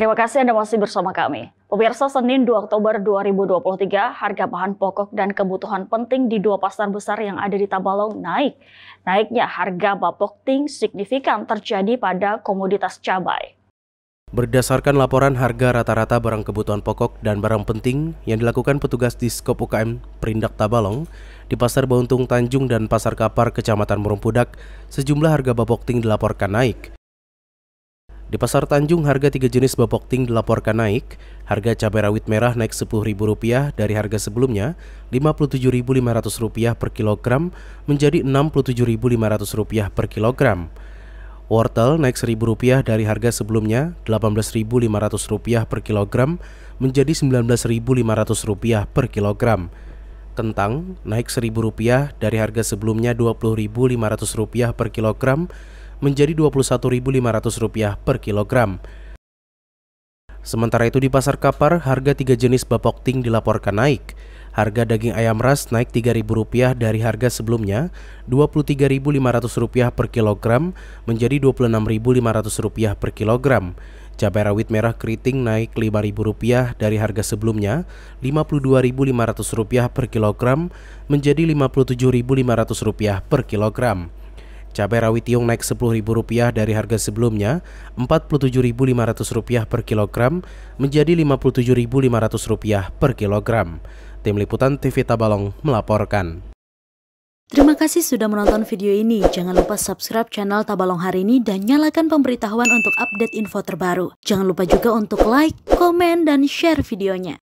Terima kasih Anda masih bersama kami. Pemirsa Senin 2 Oktober 2023, harga bahan pokok dan kebutuhan penting di dua pasar besar yang ada di Tabalong naik. Naiknya harga bapok ting signifikan terjadi pada komoditas cabai. Berdasarkan laporan harga rata-rata barang kebutuhan pokok dan barang penting yang dilakukan petugas di Skop UKM Perindak Tabalong, di Pasar Bauntung Tanjung dan Pasar Kapar Kecamatan Murumpudak, sejumlah harga bapokting dilaporkan naik. Di pasar Tanjung, harga tiga jenis bapok ting dilaporkan naik. Harga cabai rawit merah naik Rp10.000 dari harga sebelumnya Rp57.500 per kilogram menjadi Rp67.500 per kilogram. Wortel naik Rp1.000 dari harga sebelumnya Rp18.500 per kilogram menjadi Rp19.500 per kilogram. Kentang naik Rp1.000 dari harga sebelumnya Rp20.500 per kilogram menjadi Rp21.500 per kilogram. Sementara itu di pasar Kapar, harga tiga jenis bapok ting dilaporkan naik. Harga daging ayam ras naik Rp3.000 dari harga sebelumnya Rp23.500 per kilogram menjadi Rp26.500 per kilogram. Cabai rawit merah keriting naik Rp5.000 dari harga sebelumnya Rp52.500 per kilogram menjadi Rp57.500 per kilogram. Cabai rawit tiung naik Rp10.000 dari harga sebelumnya, Rp47.500 per kilogram menjadi Rp57.500 per kilogram. Tim Liputan TV Tabalong melaporkan. Terima kasih sudah menonton video ini. Jangan lupa subscribe channel Tabalong hari ini dan nyalakan pemberitahuan untuk update info terbaru. Jangan lupa juga untuk like, komen, dan share videonya.